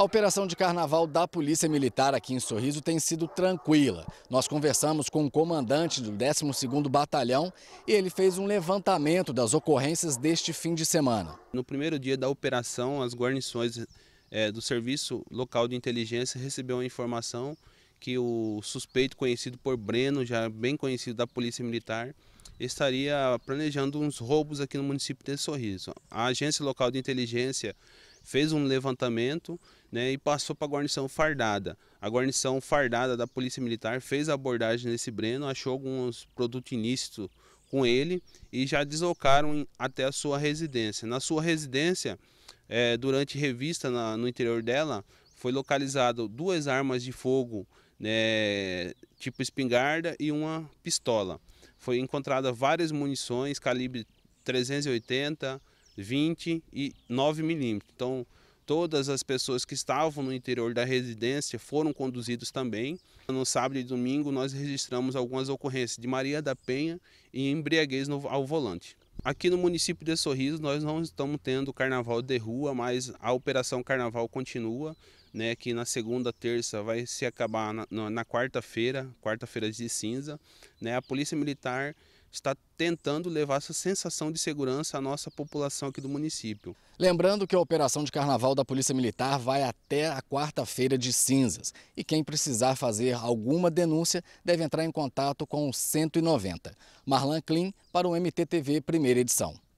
A operação de carnaval da Polícia Militar aqui em Sorriso tem sido tranquila. Nós conversamos com o comandante do 12º Batalhão e ele fez um levantamento das ocorrências deste fim de semana. No primeiro dia da operação, as guarnições é, do Serviço Local de Inteligência recebeu a informação que o suspeito conhecido por Breno, já bem conhecido da Polícia Militar, estaria planejando uns roubos aqui no município de Sorriso. A agência local de inteligência fez um levantamento né, e passou para a guarnição fardada. A guarnição fardada da Polícia Militar fez a abordagem nesse Breno, achou alguns produtos ilícitos com ele e já deslocaram até a sua residência. Na sua residência, é, durante revista na, no interior dela, foi localizado duas armas de fogo, né, tipo espingarda e uma pistola. Foi encontrada várias munições calibre 380, e 9 milímetros. Então, todas as pessoas que estavam no interior da residência foram conduzidas também. No sábado e domingo, nós registramos algumas ocorrências de Maria da Penha e embriaguez no, ao volante. Aqui no município de Sorriso, nós não estamos tendo carnaval de rua, mas a operação carnaval continua, né, que na segunda, terça, vai se acabar na, na quarta-feira, quarta-feira de cinza. Né, a Polícia Militar está tentando levar essa sensação de segurança à nossa população aqui do município. Lembrando que a operação de carnaval da Polícia Militar vai até a quarta-feira de cinzas. E quem precisar fazer alguma denúncia deve entrar em contato com o 190. Marlan Klein para o MTTV Primeira Edição.